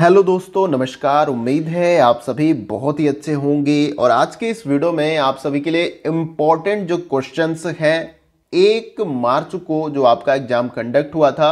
hello दोस्तों नमस्कार उम्मीद है आप सभी बहुत ही अच्छे होंगे और आज के इस वीडियो में आप सभी के लिए इम्पॉर्टेंट जो क्वेश्चंस हैं एक मार्च को जो आपका एग्जाम कंडक्ट हुआ था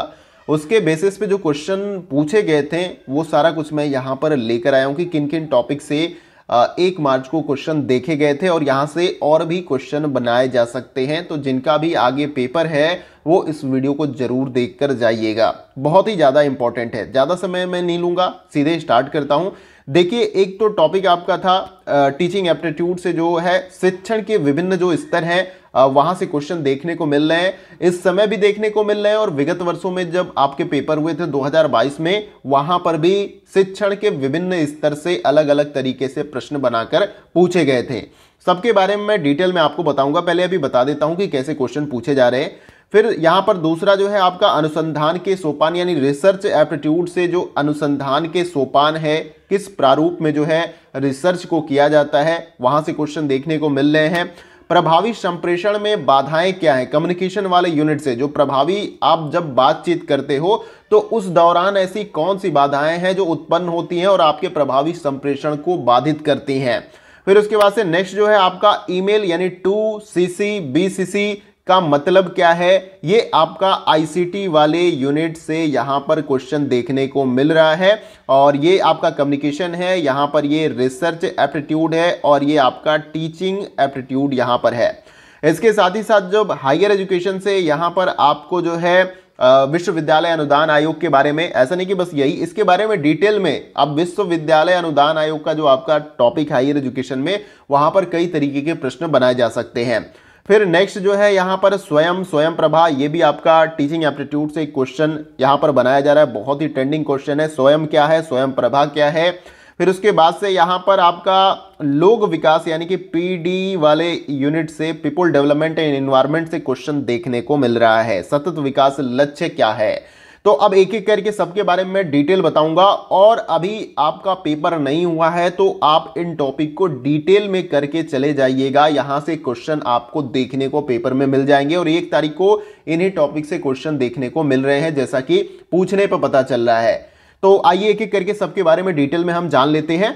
उसके बेसिस पे जो क्वेश्चन पूछे गए थे वो सारा कुछ मैं यहाँ पर लेकर आया हूँ कि किन किन टॉपिक से एक मार्च को क्वेश्चन देखे गए थे और यहाँ से और भी क्वेश्चन बनाए जा सकते हैं तो जिनका भी आगे पेपर है वो इस वीडियो को जरूर देख कर जाइएगा बहुत ही ज़्यादा इंपॉर्टेंट है ज़्यादा समय मैं नहीं लूँगा सीधे स्टार्ट करता हूँ देखिए एक तो टॉपिक आपका था टीचिंग एप्टीट्यूड से जो है शिक्षण के विभिन्न जो स्तर हैं वहां से क्वेश्चन देखने को मिल रहे हैं इस समय भी देखने को मिल रहे हैं और विगत वर्षों में जब आपके पेपर हुए थे 2022 में वहां पर भी शिक्षण के विभिन्न स्तर से अलग अलग तरीके से प्रश्न बनाकर पूछे गए थे सबके बारे में मैं डिटेल में आपको बताऊंगा पहले अभी बता देता हूं कि कैसे क्वेश्चन पूछे जा रहे हैं फिर यहाँ पर दूसरा जो है आपका अनुसंधान के सोपान यानी रिसर्च एप्टीट्यूड से जो अनुसंधान के सोपान है किस प्रारूप में जो है रिसर्च को किया जाता है वहां से क्वेश्चन देखने को मिल रहे हैं प्रभावी संप्रेषण में बाधाएं क्या है कम्युनिकेशन वाले यूनिट से जो प्रभावी आप जब बातचीत करते हो तो उस दौरान ऐसी कौन सी बाधाएं हैं जो उत्पन्न होती हैं और आपके प्रभावी संप्रेषण को बाधित करती हैं फिर उसके बाद से नेक्स्ट जो है आपका ईमेल यानी to C C B C सी का मतलब क्या है ये आपका आईसीटी वाले यूनिट से यहाँ पर क्वेश्चन देखने को मिल रहा है और ये आपका कम्युनिकेशन है यहाँ पर ये रिसर्च एप्टीट्यूड है और ये आपका टीचिंग एप्टीट्यूड यहाँ पर है इसके साथ ही साथ जब हायर एजुकेशन से यहाँ पर आपको जो है विश्वविद्यालय अनुदान आयोग के बारे में ऐसा नहीं कि बस यही इसके बारे में डिटेल में अब विश्वविद्यालय अनुदान आयोग का जो आपका टॉपिक हायर एजुकेशन में वहां पर कई तरीके के प्रश्न बनाए जा सकते हैं फिर नेक्स्ट जो है यहाँ पर स्वयं स्वयं प्रभा ये भी आपका टीचिंग एप्टीट्यूड से क्वेश्चन यहाँ पर बनाया जा रहा है बहुत ही ट्रेंडिंग क्वेश्चन है स्वयं क्या है स्वयं प्रभा क्या है फिर उसके बाद से यहाँ पर आपका लोग विकास यानी कि पीडी वाले यूनिट से पीपुल डेवलपमेंट एंड इन्वायरमेंट से क्वेश्चन देखने को मिल रहा है सतत विकास लक्ष्य क्या है तो अब एक एक करके सबके बारे में डिटेल बताऊंगा और अभी आपका पेपर नहीं हुआ है तो आप इन टॉपिक को डिटेल में करके चले जाइएगा यहां से क्वेश्चन आपको देखने को पेपर में मिल जाएंगे और एक तारीख को इन्हीं टॉपिक से क्वेश्चन देखने को मिल रहे हैं जैसा कि पूछने पर पता चल रहा है तो आइए एक एक करके सबके बारे में डिटेल में हम जान लेते हैं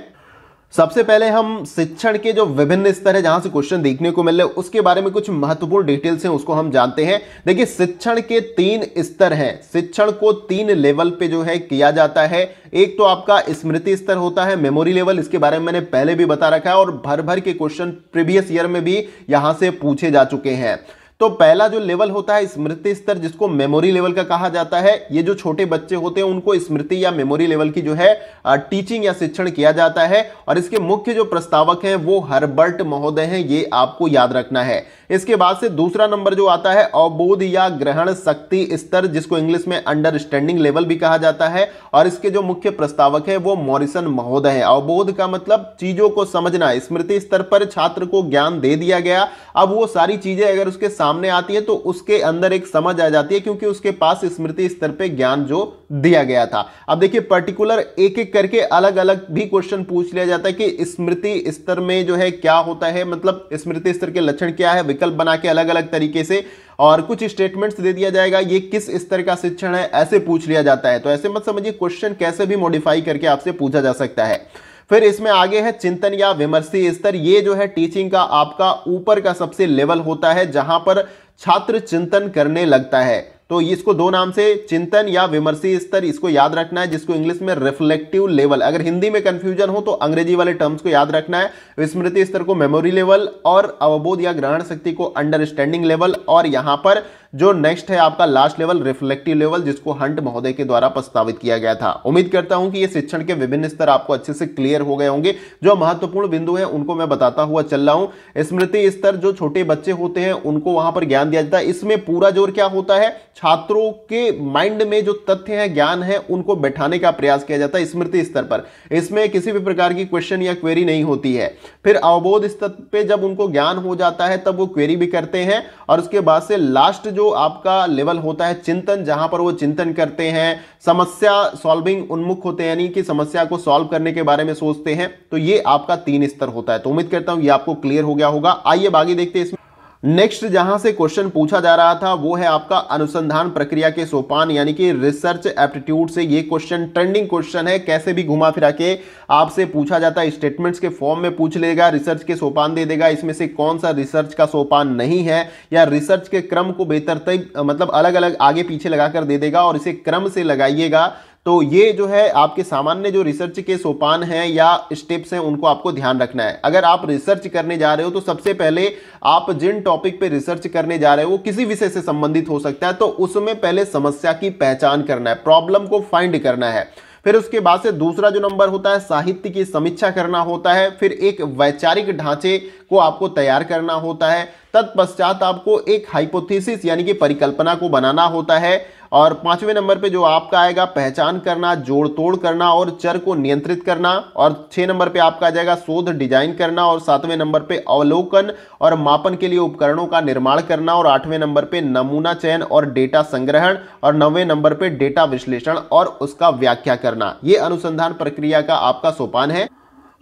सबसे पहले हम शिक्षण के जो विभिन्न स्तर है जहां से क्वेश्चन देखने को मिल रहे उसके बारे में कुछ महत्वपूर्ण डिटेल्स हैं उसको हम जानते हैं देखिए शिक्षण के तीन स्तर हैं शिक्षण को तीन लेवल पे जो है किया जाता है एक तो आपका स्मृति स्तर होता है मेमोरी लेवल इसके बारे में मैंने पहले भी बता रखा है और भर भर के क्वेश्चन प्रीवियस ईयर में भी यहां से पूछे जा चुके हैं तो पहला जो लेवल होता है स्मृति स्तर जिसको मेमोरी लेवल का कहा जाता है ये जो छोटे बच्चे होते हैं उनको स्मृति या मेमोरी लेवल की जो है टीचिंग या शिक्षण किया जाता है और इसके मुख्य जो प्रस्तावक हैं वो हर्बर्ट महोदय हैं ये आपको याद रखना है इसके बाद से दूसरा नंबर जो आता है अवबोध या ग्रहण शक्ति स्तर जिसको इंग्लिश में अंडरस्टैंडिंग लेवल भी कहा जाता है और इसके जो मुख्य प्रस्तावक है वो मॉरिसन महोदय है अवबोध का मतलब चीजों को समझना स्मृति स्तर पर छात्र को ज्ञान दे दिया गया अब वो सारी चीजें अगर उसके सामने आती है तो उसके अंदर एक समझ आ जाती है क्योंकि उसके पास स्मृति स्तर पे ज्ञान जो दिया गया था अब देखिए पर्टिकुलर एक एक करके अलग अलग भी क्वेश्चन पूछ लिया जाता है कि स्मृति स्तर में जो है क्या होता है मतलब स्मृति स्तर के लक्षण क्या है विकल्प बना के अलग अलग तरीके से और कुछ स्टेटमेंट्स दे दिया जाएगा ये किस स्तर का शिक्षण है ऐसे पूछ लिया जाता है तो ऐसे मत समझिए क्वेश्चन कैसे भी मॉडिफाई करके आपसे पूछा जा सकता है फिर इसमें आगे है चिंतन या विमर्शी स्तर ये जो है टीचिंग का आपका ऊपर का सबसे लेवल होता है जहां पर छात्र चिंतन करने लगता है तो इसको दो नाम से चिंतन या विमर्शी स्तर इसको याद रखना है जिसको इंग्लिश में रिफ्लेक्टिव लेवल अगर हिंदी में कंफ्यूजन हो तो अंग्रेजी वाले टर्म्स को याद रखना है स्मृति स्तर को मेमोरी लेवल और अवबोध या ग्रहण शक्ति को अंडरस्टैंडिंग लेवल और यहां पर जो नेक्स्ट है आपका लास्ट लेवल रिफ्लेक्टिव लेवल जिसको हंट महोदय के द्वारा प्रस्तावित किया गया था उम्मीद करता हूं कि ये शिक्षण के विभिन्न स्तर आपको अच्छे से क्लियर हो गए होंगे जो महत्वपूर्ण बिंदु है उनको मैं बताता हुआ चल रहा हूं स्मृति स्तर जो छोटे बच्चे होते हैं उनको वहां पर ज्ञान दिया जाता है इसमें पूरा जोर क्या होता है छात्रों के माइंड में जो तथ्य है ज्ञान है उनको बैठाने का प्रयास किया जाता है स्मृति स्तर पर इसमें किसी भी प्रकार की क्वेश्चन या क्वेरी नहीं होती है फिर अवबोध स्तर पर जब उनको ज्ञान हो जाता है तब वो क्वेरी भी करते हैं और उसके बाद से लास्ट जो आपका लेवल होता है चिंतन जहां पर वो चिंतन करते हैं समस्या सॉल्विंग उन्मुख होते हैं यानी कि समस्या को सॉल्व करने के बारे में सोचते हैं तो ये आपका तीन स्तर होता है तो उम्मीद करता हूं ये आपको क्लियर हो गया होगा आइए बाकी देखते हैं इसमें नेक्स्ट जहां से क्वेश्चन पूछा जा रहा था वो है आपका अनुसंधान प्रक्रिया के सोपान यानी कि रिसर्च एप्टीट्यूड से ये क्वेश्चन ट्रेंडिंग क्वेश्चन है कैसे भी घुमा फिरा के आपसे पूछा जाता है स्टेटमेंट्स के फॉर्म में पूछ लेगा रिसर्च के सोपान दे देगा इसमें से कौन सा रिसर्च का सोपान नहीं है या रिसर्च के क्रम को बेहतर मतलब अलग अलग आगे पीछे लगाकर दे देगा और इसे क्रम से लगाइएगा तो ये जो है आपके सामान्य जो रिसर्च के सोपान हैं या स्टेप्स हैं उनको आपको ध्यान रखना है अगर आप रिसर्च करने जा रहे हो तो सबसे पहले आप जिन टॉपिक पे रिसर्च करने जा रहे हो वो किसी विषय से संबंधित हो सकता है तो उसमें पहले समस्या की पहचान करना है प्रॉब्लम को फाइंड करना है फिर उसके बाद से दूसरा जो नंबर होता है साहित्य की समीक्षा करना होता है फिर एक वैचारिक ढांचे को आपको तैयार करना होता है तत्पश्चात आपको एक हाइपोथेसिस यानी कि परिकल्पना को बनाना होता है और पांचवें नंबर पे जो आपका आएगा पहचान करना जोड़ तोड़ करना और चर को नियंत्रित करना और छह नंबर पे आपका आ जाएगा शोध डिजाइन करना और सातवें नंबर पे अवलोकन और मापन के लिए उपकरणों का निर्माण करना और आठवें नंबर पे नमूना चयन और डेटा संग्रहण और नौवें नंबर पे डेटा विश्लेषण और उसका व्याख्या करना ये अनुसंधान प्रक्रिया का आपका सोपान है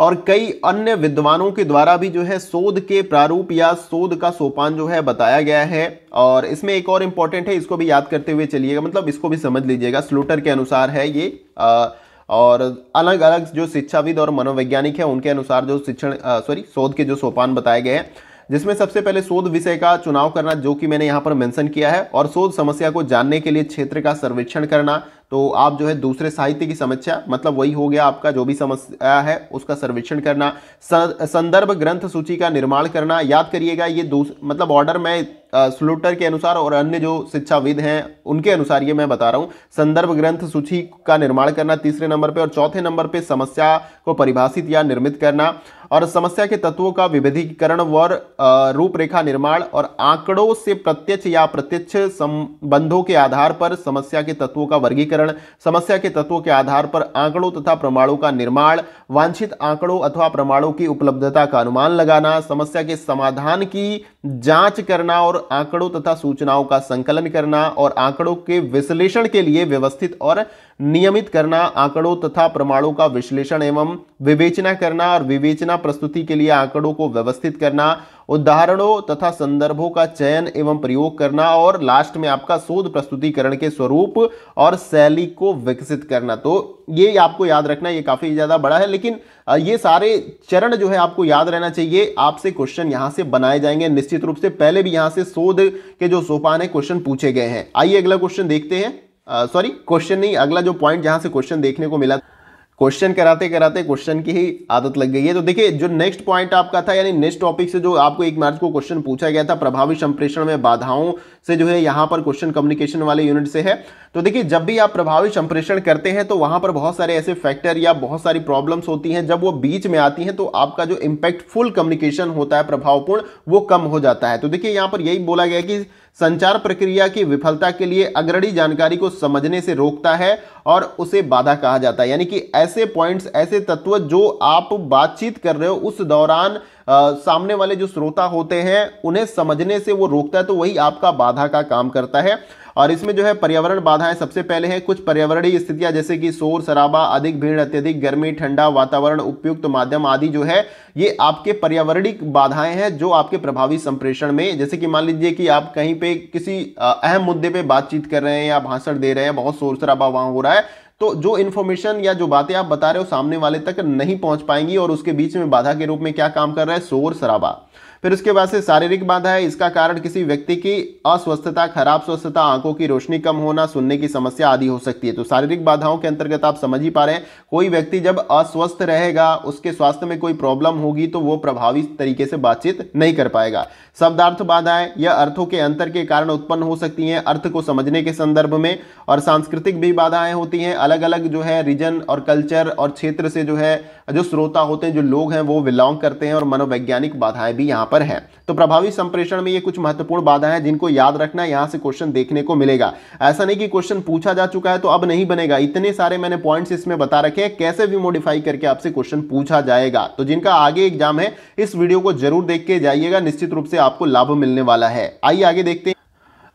और कई अन्य विद्वानों के द्वारा भी जो है शोध के प्रारूप या शोध का सोपान जो है बताया गया है और इसमें एक और इम्पॉर्टेंट है इसको भी याद करते हुए चलिएगा मतलब इसको भी समझ लीजिएगा स्लूटर के अनुसार है ये आ, और अलग अलग जो शिक्षाविद और मनोवैज्ञानिक है उनके अनुसार जो शिक्षण सॉरी शोध के जो सोपान बताए गए हैं जिसमें सबसे पहले शोध विषय का चुनाव करना जो कि मैंने यहाँ पर मेंशन किया है और शोध समस्या को जानने के लिए क्षेत्र का सर्वेक्षण करना तो आप जो है दूसरे साहित्य की समस्या मतलब वही हो गया आपका जो भी समस्या है उसका सर्वेक्षण करना संदर्भ ग्रंथ सूची का निर्माण करना याद करिएगा ये मतलब ऑर्डर में स्लूटर के अनुसार और अन्य जो शिक्षाविद हैं उनके अनुसार ये मैं बता रहा हूँ संदर्भ ग्रंथ सूची का निर्माण करना तीसरे नंबर पर और चौथे नंबर पर समस्या को परिभाषित या निर्मित करना और समस्या के तत्वों का विभिधिकरण व रूपरेखा निर्माण और आंकड़ों से प्रत्यक्ष या प्रत्यक्ष संबंधों के आधार पर समस्या के तत्वों का वर्गीकरण वर्गीकरण समस्या के तत्वों के आधार पर आंकड़ों तथा प्रमाणों का निर्माण वांछित आंकड़ों अथवा प्रमाणों की उपलब्धता का अनुमान लगाना समस्या के समाधान की जांच करना और आंकड़ों तथा सूचनाओं का संकलन करना और आंकड़ों के विश्लेषण के लिए व्यवस्थित और नियमित करना आंकड़ों तथा प्रमाणों का विश्लेषण एवं विवेचना करना और विवेचना प्रस्तुति के लिए आंकड़ों को व्यवस्थित करना उदाहरणों तथा संदर्भों का चयन एवं प्रयोग करना और लास्ट में आपका शोध प्रस्तुतिकरण के स्वरूप और शैली को विकसित करना तो ये आपको याद रखना ये काफ़ी ज़्यादा बड़ा है लेकिन ये सारे चरण जो है आपको याद रहना चाहिए आपसे क्वेश्चन यहां से बनाए जाएंगे निश्चित रूप से पहले भी यहाँ से शोध के जो सोपान है क्वेश्चन पूछे गए हैं आइए अगला क्वेश्चन देखते हैं सॉरी uh, क्वेश्चन नहीं अगला जो पॉइंट जहां से क्वेश्चन देखने को मिला क्वेश्चन कराते कराते क्वेश्चन की ही आदत लग गई है तो देखिए जो नेक्स्ट पॉइंट आपका था यानी नेक्स्ट टॉपिक से जो आपको एक मार्च को क्वेश्चन पूछा गया था प्रभावी संप्रेषण में बाधाओं से जो है यहां पर क्वेश्चन कम्युनिकेशन वाले यूनिट से है तो देखिए जब भी आप प्रभावी संप्रेषण करते हैं तो वहां पर बहुत सारे ऐसे फैक्टर या बहुत सारी प्रॉब्लम्स होती हैं जब वो बीच में आती हैं तो आपका जो फुल कम्युनिकेशन होता है प्रभावपूर्ण वो कम हो जाता है तो देखिए यहां पर यही बोला गया कि संचार प्रक्रिया की विफलता के लिए अग्रणी जानकारी को समझने से रोकता है और उसे बाधा कहा जाता है यानी कि ऐसे पॉइंट्स ऐसे तत्व जो आप बातचीत कर रहे हो उस दौरान सामने वाले जो श्रोता होते हैं उन्हें समझने से वो रोकता है तो वही आपका बाधा का काम करता है और इसमें जो है पर्यावरण बाधाएं सबसे पहले है कुछ पर्यावरणीय स्थितियां जैसे कि शोर शराबा अधिक भीड़ अत्यधिक गर्मी ठंडा वातावरण उपयुक्त तो माध्यम आदि जो है ये आपके पर्यावरणीय बाधाएं हैं जो आपके प्रभावी संप्रेषण में जैसे कि मान लीजिए कि आप कहीं पे किसी अहम मुद्दे पे बातचीत कर रहे हैं या भाषण दे रहे हैं बहुत शोर शराबा वहां हो रहा है तो जो इन्फॉर्मेशन या जो बातें आप बता रहे हो सामने वाले तक नहीं पहुंच पाएंगी और उसके बीच में बाधा के रूप में क्या काम कर रहा है शोर शराबा फिर उसके बाद से शारीरिक बाधा है इसका कारण किसी व्यक्ति की अस्वस्थता खराब स्वस्थता आंखों की रोशनी कम होना सुनने की समस्या आदि हो सकती है तो शारीरिक बाधाओं के अंतर्गत आप समझ ही पा रहे हैं कोई व्यक्ति जब अस्वस्थ रहेगा उसके स्वास्थ्य में कोई प्रॉब्लम होगी तो वो प्रभावी तरीके से बातचीत नहीं कर पाएगा शब्दार्थ बाधाएं यह अर्थों के अंतर के कारण उत्पन्न हो सकती हैं अर्थ को समझने के संदर्भ में और सांस्कृतिक भी बाधाएं होती हैं अलग अलग जो है रीजन और कल्चर और क्षेत्र से जो है जो श्रोता होते हैं जो लोग हैं वो बिलोंग करते हैं और मनोवैज्ञानिक बाधाएं भी यहाँ पर पर है तो प्रभावी संप्रेषण में ये कुछ महत्वपूर्ण बाधा है जिनको याद रखना यहां से क्वेश्चन देखने को मिलेगा ऐसा नहीं कि क्वेश्चन पूछा जा चुका है तो अब नहीं बनेगा इतने सारे मैंने पॉइंट्स इसमें बता रखे हैं कैसे भी मॉडिफाई करके आपसे क्वेश्चन पूछा जाएगा तो जिनका आगे एग्जाम है इस वीडियो को जरूर देख के जाइएगा निश्चित रूप से आपको लाभ मिलने वाला है आइए आगे देखते हैं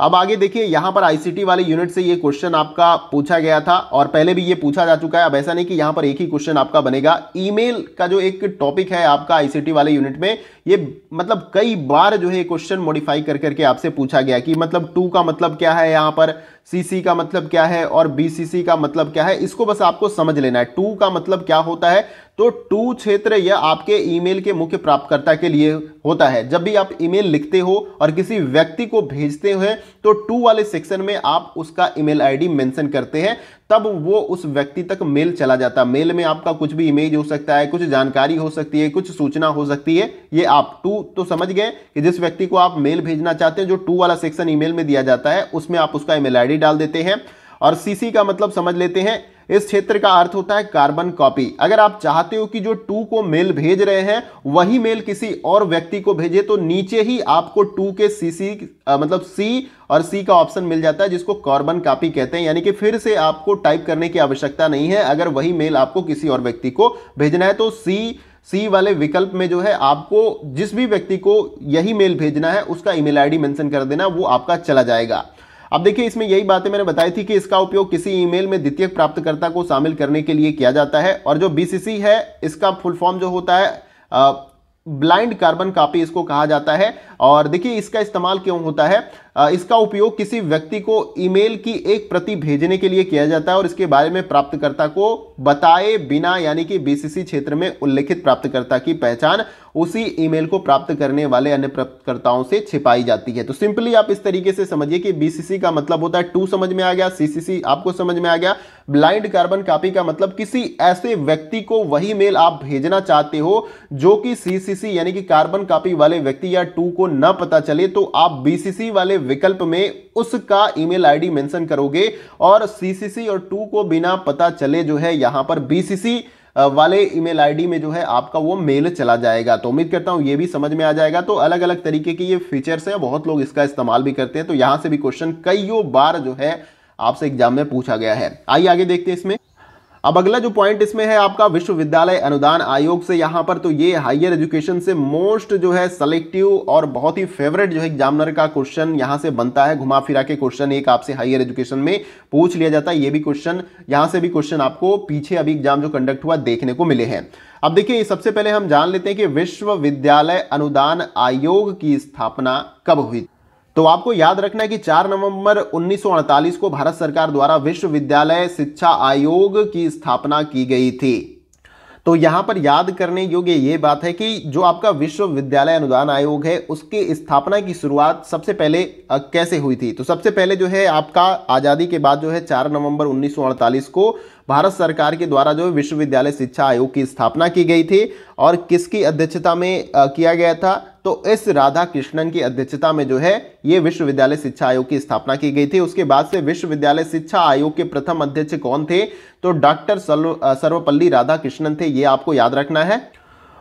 अब आगे देखिए यहां पर आईसीटी वाले यूनिट से ये क्वेश्चन आपका पूछा गया था और पहले भी ये पूछा जा चुका है अब ऐसा नहीं कि यहां पर एक ही क्वेश्चन आपका बनेगा ईमेल का जो एक टॉपिक है आपका आईसीटी वाले यूनिट में ये मतलब कई बार जो है क्वेश्चन मॉडिफाई कर करके आपसे पूछा गया कि मतलब टू का मतलब क्या है यहां पर सीसी का मतलब क्या है और बीसीसी का मतलब क्या है इसको बस आपको समझ लेना है टू का मतलब क्या होता है तो टू क्षेत्र यह आपके ईमेल के मुख्य प्राप्तकर्ता के लिए होता है जब भी आप ईमेल लिखते हो और किसी व्यक्ति को भेजते हो तो टू वाले सेक्शन में आप उसका ईमेल आईडी मेंशन करते हैं तब वो उस व्यक्ति तक मेल चला जाता मेल में आपका कुछ भी इमेज हो सकता है कुछ जानकारी हो सकती है कुछ सूचना हो सकती है ये आप टू तो समझ गए कि जिस व्यक्ति को आप मेल भेजना चाहते हैं जो टू वाला सेक्शन ईमेल में दिया जाता है उसमें आप उसका ईमेल आईडी डाल देते हैं और सीसी का मतलब समझ लेते हैं इस क्षेत्र का अर्थ होता है कार्बन कॉपी अगर आप चाहते हो कि जो टू को मेल भेज रहे हैं वही मेल किसी और व्यक्ति को भेजे तो नीचे ही आपको टू के सी सी मतलब सी और सी का ऑप्शन मिल जाता है जिसको कार्बन कॉपी कहते हैं यानी कि फिर से आपको टाइप करने की आवश्यकता नहीं है अगर वही मेल आपको किसी और व्यक्ति को भेजना है तो सी सी वाले विकल्प में जो है आपको जिस भी व्यक्ति को यही मेल भेजना है उसका ईमेल आईडी मेंशन कर देना वो आपका चला जाएगा अब देखिए इसमें यही बातें मैंने बताई थी कि इसका उपयोग किसी ईमेल में द्वितीय प्राप्तकर्ता को शामिल करने के लिए किया जाता है और जो बीसीसी है इसका फुल फॉर्म जो होता है ब्लाइंड कार्बन कॉपी इसको कहा जाता है और देखिए इसका इस्तेमाल क्यों होता है इसका उपयोग किसी व्यक्ति को ईमेल की एक प्रति भेजने के लिए किया जाता है और इसके बारे में प्राप्तकर्ता को बताए बिना यानी कि बीसीसी क्षेत्र में उल्लेखित प्राप्तकर्ता की पहचान उसी ईमेल को प्राप्त करने वाले अन्य प्राप्तकर्ताओं से छिपाई जाती है तो सिंपली आप इस तरीके से समझिए कि बीसीसी का मतलब होता है टू समझ में आ गया सीसीसी आपको समझ में आ गया ब्लाइंड कार्बन कॉपी का मतलब किसी ऐसे व्यक्ति को वही मेल आप भेजना चाहते हो जो कि सीसीसी यानी कि कार्बन कॉपी वाले व्यक्ति या टू को न पता चले तो आप बीसीसी वाले विकल्प में उसका ईमेल आईडी मेंशन करोगे और सीसीसी और टू को बिना पता चले जो है यहां पर बीसीसी वाले ईमेल आईडी में जो है आपका वो मेल चला जाएगा तो उम्मीद करता हूँ ये भी समझ में आ जाएगा तो अलग अलग तरीके के ये फीचर्स हैं बहुत लोग इसका इस्तेमाल भी करते हैं तो यहाँ से भी क्वेश्चन कईयों बार जो है आपसे एग्जाम में पूछा गया है आइए आगे देखते हैं इसमें अब अगला जो पॉइंट इसमें है आपका विश्वविद्यालय अनुदान आयोग से यहां पर तो ये हायर एजुकेशन से मोस्ट जो है सेलेक्टिव और बहुत ही फेवरेट जो है एग्जामिनर का क्वेश्चन यहाँ से बनता है घुमा फिरा के क्वेश्चन एक आपसे हायर एजुकेशन में पूछ लिया जाता है ये भी क्वेश्चन यहाँ से भी क्वेश्चन आपको पीछे अभी एग्जाम जो कंडक्ट हुआ देखने को मिले हैं अब देखिए सबसे पहले हम जान लेते हैं कि विश्वविद्यालय अनुदान आयोग की स्थापना कब हुई तो आपको याद रखना है कि 4 नवंबर 1948 को भारत सरकार द्वारा विश्वविद्यालय शिक्षा आयोग की स्थापना की गई थी तो यहां पर याद करने योग्य ये बात है कि जो आपका विश्वविद्यालय अनुदान आयोग है उसकी स्थापना की शुरुआत सबसे पहले कैसे हुई थी तो सबसे पहले जो है आपका आज़ादी के बाद जो है 4 नवंबर 1948 को भारत सरकार के द्वारा जो विश्वविद्यालय शिक्षा आयोग की स्थापना की गई थी और किसकी अध्यक्षता में किया गया था तो एस राधा कृष्णन की अध्यक्षता में जो है ये विश्वविद्यालय शिक्षा आयोग की स्थापना की गई थी उसके बाद से विश्वविद्यालय शिक्षा आयोग के प्रथम अध्यक्ष कौन थे तो डॉक्टर सर्वपल्ली राधा कृष्णन थे ये आपको याद रखना है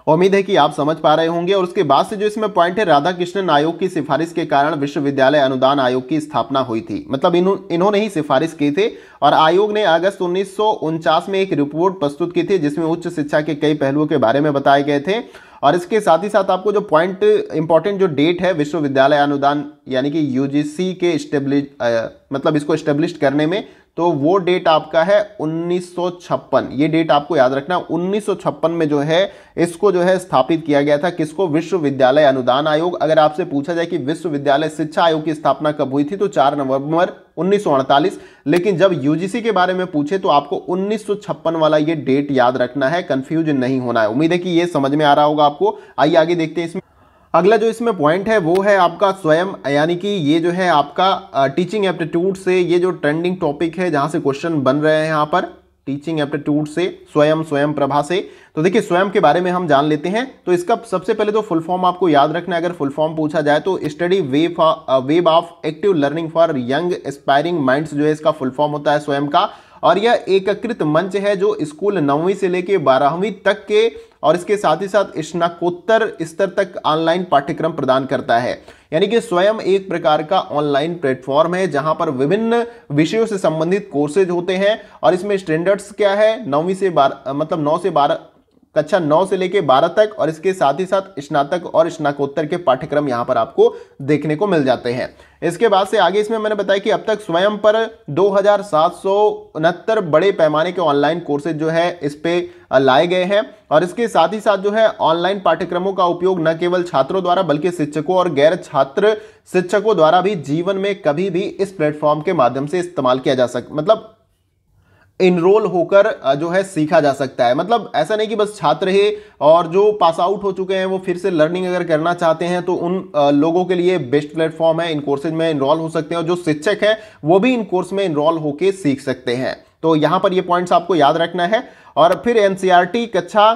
उम्मीद है कि आप समझ पा रहे होंगे और उसके बाद से जो इसमें पॉइंट है राधा कृष्णन आयोग की सिफारिश के कारण विश्वविद्यालय अनुदान आयोग की स्थापना हुई थी मतलब इन्होंने ही सिफारिश की थी और आयोग ने अगस्त उन्नीस में एक रिपोर्ट प्रस्तुत की थी जिसमें उच्च शिक्षा के कई पहलुओं के बारे में बताए गए थे और इसके साथ ही साथ आपको जो पॉइंट इंपॉर्टेंट जो डेट है विश्वविद्यालय अनुदान यानी कि यूजीसी के स्टेब्लिश मतलब इसको स्टेब्लिश करने में तो वो डेट आपका है 1956 ये डेट आपको याद रखना 1956 में जो है इसको जो है स्थापित किया गया था किसको विश्वविद्यालय अनुदान आयोग अगर आपसे पूछा जाए कि विश्वविद्यालय शिक्षा आयोग की स्थापना कब हुई थी तो 4 नवंबर उन्नीस लेकिन जब यूजीसी के बारे में पूछे तो आपको उन्नीस वाला ये डेट याद रखना है कंफ्यूज नहीं होना है उम्मीद है कि यह समझ में आ रहा होगा आपको आइए आगे देखते हैं इसमें अगला जो इसमें पॉइंट है वो है आपका स्वयं यानी कि ये जो है आपका टीचिंग एप्टीट्यूड से ये जो ट्रेंडिंग टॉपिक है जहां से क्वेश्चन बन रहे हैं यहाँ पर टीचिंग एप्टीट्यूड से स्वयं स्वयं प्रभा से तो देखिए स्वयं के बारे में हम जान लेते हैं तो इसका सबसे पहले तो फुल फॉर्म आपको याद रखना है अगर फुल फॉर्म पूछा जाए तो study web web of active learning for young aspiring minds जो है इसका फुल फॉर्म होता है स्वयं का और यह एकीकृत मंच है जो स्कूल नौवीं से लेकर बारहवीं तक के और इसके साथ ही साथ स्नाकोत्तर स्तर तक ऑनलाइन पाठ्यक्रम प्रदान करता है यानी कि स्वयं एक प्रकार का ऑनलाइन प्लेटफॉर्म है जहां पर विभिन्न विषयों से संबंधित कोर्सेज होते हैं और इसमें स्टैंडर्ड्स क्या है नौवीं से बारह मतलब नौ से बारह कक्षा नौ से लेकर बारह तक और इसके साथ ही साथ स्नातक और स्नाकोत्तर के पाठ्यक्रम यहाँ पर आपको देखने को मिल जाते हैं इसके बाद से आगे इसमें मैंने बताया कि अब तक स्वयं पर दो बड़े पैमाने के ऑनलाइन कोर्सेज जो है इस पे लाए गए हैं और इसके साथ ही साथ जो है ऑनलाइन पाठ्यक्रमों का उपयोग न केवल छात्रों द्वारा बल्कि शिक्षकों और गैर छात्र शिक्षकों द्वारा भी जीवन में कभी भी इस प्लेटफॉर्म के माध्यम से इस्तेमाल किया जा सक मतलब इनरोल होकर जो है सीखा जा सकता है मतलब ऐसा नहीं कि बस छात्र है और जो पास आउट हो चुके हैं वो फिर से लर्निंग अगर करना चाहते हैं तो उन लोगों के लिए बेस्ट प्लेटफॉर्म है इन कोर्सेज में इनरोल हो सकते हैं और जो शिक्षक हैं वो भी इन कोर्स में इनरोल होकर सीख सकते हैं तो यहाँ पर ये पॉइंट्स आपको याद रखना है और फिर एन e कक्षा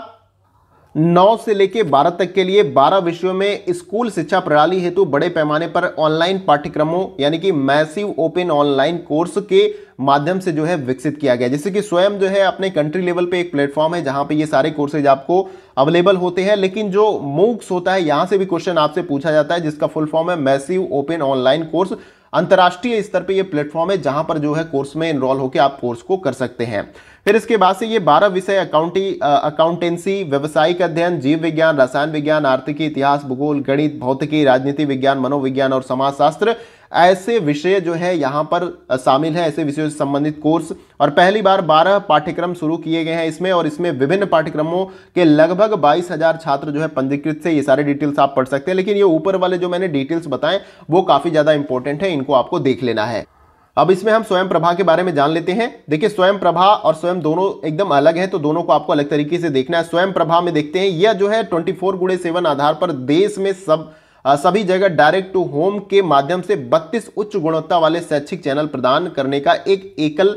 नौ से लेकर बारह तक के लिए बारह विषयों में स्कूल शिक्षा प्रणाली हेतु बड़े पैमाने पर ऑनलाइन पाठ्यक्रमों यानी कि मैसिव ओपन ऑनलाइन कोर्स के माध्यम से जो है विकसित किया गया जैसे कि स्वयं जो है अपने कंट्री लेवल पे एक प्लेटफॉर्म है जहां पे ये सारे कोर्सेज आपको अवेलेबल होते हैं लेकिन जो मूक्स होता है यहां से भी क्वेश्चन आपसे पूछा जाता है जिसका फुल फॉर्म है मैसिव ओपन ऑनलाइन कोर्स अंतर्राष्ट्रीय स्तर पे ये प्लेटफॉर्म है जहां पर जो है कोर्स में इनरोल होकर आप कोर्स को कर सकते हैं फिर इसके बाद से ये बारह विषय अकाउंटी अकाउंटेंसी व्यवसायिक अध्ययन जीव विज्ञान रसायन विज्ञान आर्थिकी इतिहास भूगोल गणित भौतिकी राजनीति विज्ञान मनोविज्ञान और समाजशास्त्र ऐसे विषय जो है यहाँ पर शामिल है ऐसे विषयों से संबंधित कोर्स और पहली बार 12 पाठ्यक्रम शुरू किए गए हैं इसमें और इसमें विभिन्न पाठ्यक्रमों के लगभग बाईस हजार छात्र जो है पंजीकृत से ये सारे डिटेल्स आप पढ़ सकते हैं लेकिन ये ऊपर वाले जो मैंने डिटेल्स बताएं वो काफ़ी ज़्यादा इंपॉर्टेंट है इनको आपको देख लेना है अब इसमें हम स्वयं प्रभा के बारे में जान लेते हैं देखिए स्वयं प्रभा और स्वयं दोनों एकदम अलग है तो दोनों को आपको अलग तरीके से देखना है स्वयं प्रभा में देखते हैं यह जो है ट्वेंटी फोर गुड़े सेवन आधार पर देश में सब सभी जगह डायरेक्ट टू होम के माध्यम से 32 उच्च गुणवत्ता वाले शैक्षिक चैनल प्रदान करने का एक एकल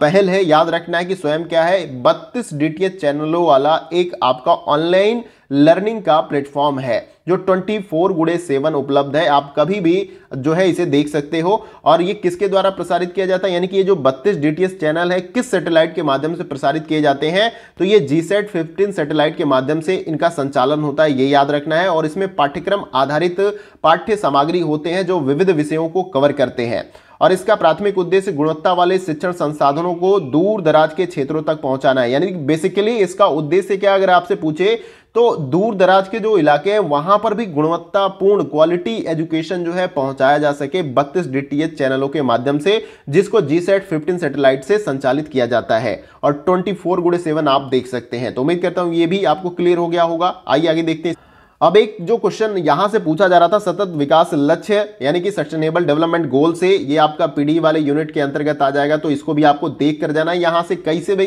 पहल है याद रखना है कि स्वयं क्या है 32 डीटीएच चैनलों वाला एक आपका ऑनलाइन लर्निंग का प्लेटफॉर्म है जो 24 फोर गुड़े सेवन उपलब्ध है आप कभी भी जो है इसे देख सकते हो और ये किसके द्वारा प्रसारित किया जाता है यानी कि ये जो 32 डीटीएस चैनल है किस सैटेलाइट के माध्यम से प्रसारित किए जाते हैं तो ये जी सेट फिफ्टीन सैटेलाइट के माध्यम से इनका संचालन होता है ये याद रखना है और इसमें पाठ्यक्रम आधारित पाठ्य सामग्री होते हैं जो विविध विषयों को कवर करते हैं और इसका प्राथमिक उद्देश्य गुणवत्ता वाले शिक्षण संसाधनों को दूर दराज के क्षेत्रों तक पहुंचाना है यानी बेसिकली इसका उद्देश्य क्या अगर आपसे पूछे तो दूर दराज के जो इलाके हैं वहां पर भी गुणवत्तापूर्ण क्वालिटी एजुकेशन जो है पहुंचाया जा सके बत्तीस डी चैनलों के माध्यम से जिसको जी सेट फिफ्टीन सेटेलाइट से संचालित किया जाता है और ट्वेंटी फोर गुड़े सेवन आप देख सकते हैं तो उम्मीद करता हूं ये भी आपको क्लियर हो गया होगा आइए आगे देखते हैं अब एक जो क्वेश्चन यहां से पूछा जा रहा था सतत विकास लक्ष्य यानी कि सस्टेनेबल डेवलपमेंट गोल से ये आपका पीडी e वाले यूनिट के अंतर्गत आ जाएगा तो इसको भी आपको देख कर जाना है यहां से कैसे से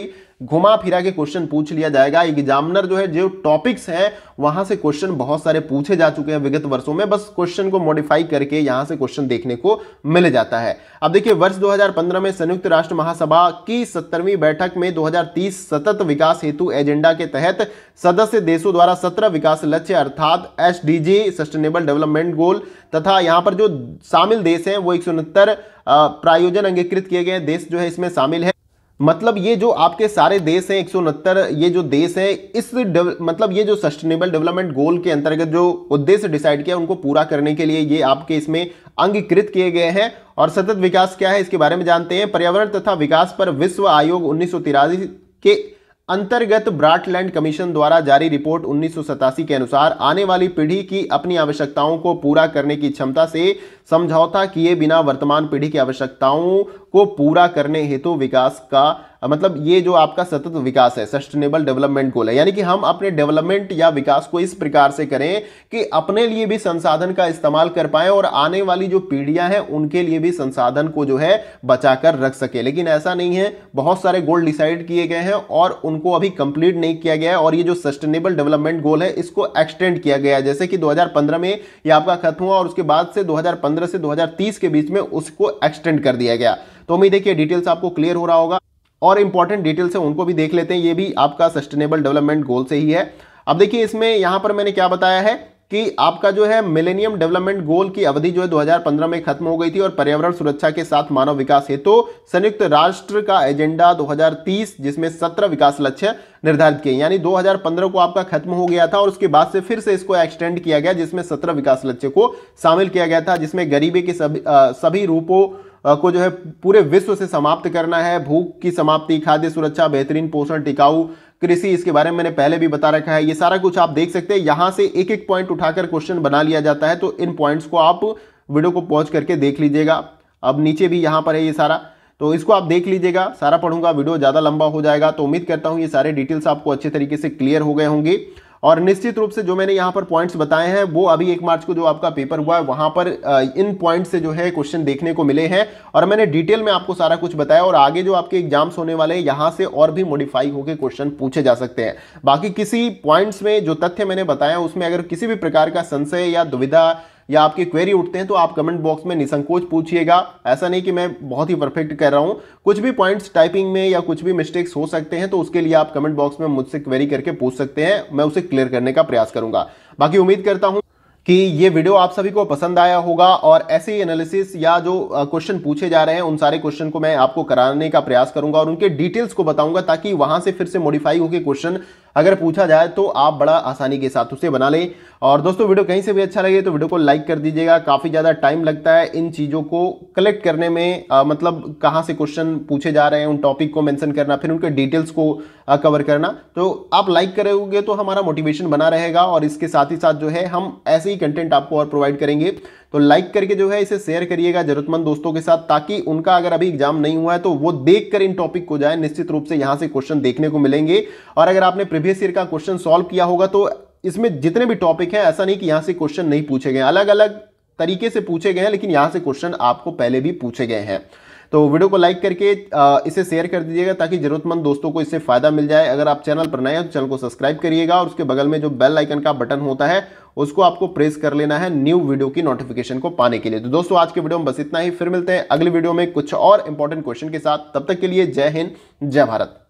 घुमा फिरा के क्वेश्चन पूछ लिया जाएगा एग्जामिनर जो है जो टॉपिक्स हैं वहां से क्वेश्चन बहुत सारे पूछे जा चुके हैं विगत वर्षों में बस क्वेश्चन को मॉडिफाई करके यहां से क्वेश्चन देखने को मिल जाता है अब देखिए वर्ष 2015 में संयुक्त राष्ट्र महासभा की सत्तरवीं बैठक में 2030 सतत विकास हेतु एजेंडा के तहत सदस्य देशों द्वारा सत्रह विकास लक्ष्य अर्थात एस सस्टेनेबल डेवलपमेंट गोल तथा यहां पर जो शामिल देश है वो एक प्रायोजन अंगीकृत किए गए देश जो है इसमें शामिल है मतलब ये जो आपके सारे देश हैं एक ये जो देश है इस मतलब ये जो सस्टेनेबल डेवलपमेंट गोल के अंतर्गत जो उद्देश्य डिसाइड किया उनको पूरा करने के लिए ये आपके इसमें अंगीकृत किए गए हैं और सतत विकास क्या है इसके बारे में जानते हैं पर्यावरण तथा विकास पर विश्व आयोग उन्नीस के अंतर्गत ब्राटलैंड कमीशन द्वारा जारी रिपोर्ट उन्नीस के अनुसार आने वाली पीढ़ी की अपनी आवश्यकताओं को पूरा करने की क्षमता से समझौता किए बिना वर्तमान पीढ़ी की आवश्यकताओं को पूरा करने हेतु विकास का मतलब ये जो आपका सतत विकास है सस्टेनेबल डेवलपमेंट गोल है यानी कि हम अपने डेवलपमेंट या विकास को इस प्रकार से करें कि अपने लिए भी संसाधन का इस्तेमाल कर पाए और आने वाली जो पीढ़ियां हैं उनके लिए भी संसाधन को जो है बचाकर रख सके लेकिन ऐसा नहीं है बहुत सारे गोल डिसाइड किए गए हैं और उनको अभी कंप्लीट नहीं किया गया है और ये जो सस्टेनेबल डेवलपमेंट गोल है इसको एक्सटेंड किया गया है जैसे कि 2015 में ये आपका खत्म हुआ और उसके बाद से 2015 से 2030 के बीच में उसको एक्सटेंड कर दिया गया तो उम्मीद है कि डिटेल्स आपको क्लियर हो रहा होगा और इंपॉर्टेंट डिटेल्स हैं उनको भी देख लेते हैं ये भी आपका सस्टेनेबल डेवलपमेंट गोल से ही है अब देखिए इसमें यहाँ पर मैंने क्या बताया है कि आपका जो है मिलेनियम डेवलपमेंट गोल की अवधि जो है 2015 में खत्म हो गई थी और पर्यावरण सुरक्षा के साथ मानव विकास हेतु तो संयुक्त राष्ट्र का एजेंडा 2030 जिसमें 17 विकास लक्ष्य निर्धारित किए यानी 2015 को आपका खत्म हो गया था और उसके बाद से फिर से इसको एक्सटेंड किया गया जिसमें सत्रह विकास लक्ष्य को शामिल किया गया था जिसमें गरीबी के सभी आ, सभी रूपों को जो है पूरे विश्व से समाप्त करना है भूख की समाप्ति खाद्य सुरक्षा बेहतरीन पोषण टिकाऊ कृषि इसके बारे में मैंने पहले भी बता रखा है ये सारा कुछ आप देख सकते हैं यहां से एक एक पॉइंट उठाकर क्वेश्चन बना लिया जाता है तो इन पॉइंट्स को आप वीडियो को पॉज करके देख लीजिएगा अब नीचे भी यहां पर है ये सारा तो इसको आप देख लीजिएगा सारा पढ़ूंगा वीडियो ज़्यादा लंबा हो जाएगा तो उम्मीद करता हूं ये सारे डिटेल्स आपको अच्छे तरीके से क्लियर हो गए होंगे और निश्चित रूप से जो मैंने यहाँ पर पॉइंट्स बताए हैं वो अभी एक मार्च को जो आपका पेपर हुआ है वहाँ पर इन पॉइंट से जो है क्वेश्चन देखने को मिले हैं और मैंने डिटेल में आपको सारा कुछ बताया और आगे जो आपके एग्जाम्स होने वाले हैं यहाँ से और भी मॉडिफाई होकर क्वेश्चन पूछे जा सकते हैं बाकी किसी पॉइंट्स में जो तथ्य मैंने बताया उसमें अगर किसी भी प्रकार का संशय या दुविधा या आपके क्वेरी उठते हैं तो आप कमेंट बॉक्स में निसंकोच पूछिएगा ऐसा नहीं कि मैं बहुत ही परफेक्ट कह रहा हूँ कुछ भी पॉइंट्स टाइपिंग में या कुछ भी मिस्टेक्स हो सकते हैं तो उसके लिए आप कमेंट बॉक्स में मुझसे क्वेरी करके पूछ सकते हैं मैं उसे क्लियर करने का प्रयास करूंगा बाकी उम्मीद करता हूँ कि ये वीडियो आप सभी को पसंद आया होगा और ऐसे ही एनालिसिस या जो क्वेश्चन पूछे जा रहे हैं उन सारे क्वेश्चन को मैं आपको कराने का प्रयास करूंगा और उनके डिटेल्स को बताऊंगा ताकि वहां से फिर से मॉडिफाई होकर क्वेश्चन अगर पूछा जाए तो आप बड़ा आसानी के साथ उसे बना लें और दोस्तों वीडियो कहीं से भी अच्छा लगे तो वीडियो को लाइक कर दीजिएगा काफ़ी ज़्यादा टाइम लगता है इन चीज़ों को कलेक्ट करने में आ, मतलब कहाँ से क्वेश्चन पूछे जा रहे हैं उन टॉपिक को मेंशन करना फिर उनके डिटेल्स को आ, कवर करना तो आप लाइक करोगे तो हमारा मोटिवेशन बना रहेगा और इसके साथ ही साथ जो है हम ऐसे ही कंटेंट आपको और प्रोवाइड करेंगे तो लाइक करके जो है इसे शेयर करिएगा जरूरतमंद दोस्तों के साथ ताकि उनका अगर अभी एग्जाम नहीं हुआ है तो वो देख इन टॉपिक को जाए निश्चित रूप से यहाँ से क्वेश्चन देखने को मिलेंगे और अगर आपने प्रीवियस ईयर का क्वेश्चन सॉल्व किया होगा तो इसमें जितने भी टॉपिक हैं ऐसा नहीं कि यहाँ से क्वेश्चन नहीं पूछे गए अलग अलग तरीके से पूछे गए हैं लेकिन यहाँ से क्वेश्चन आपको पहले भी पूछे गए हैं तो वीडियो को लाइक करके इसे शेयर कर दीजिएगा ताकि जरूरतमंद दोस्तों को इससे फायदा मिल जाए अगर आप चैनल पर नए हैं तो चैनल को सब्सक्राइब करिएगा और उसके बगल में जो बेल आइकन का बटन होता है उसको आपको प्रेस कर लेना है न्यू वीडियो की नोटिफिकेशन को पाने के लिए तो दोस्तों आज के वीडियो में बस इतना ही फिर मिलते हैं अगले वीडियो में कुछ और इंपॉर्टेंट क्वेश्चन के साथ तब तक के लिए जय हिंद जय भारत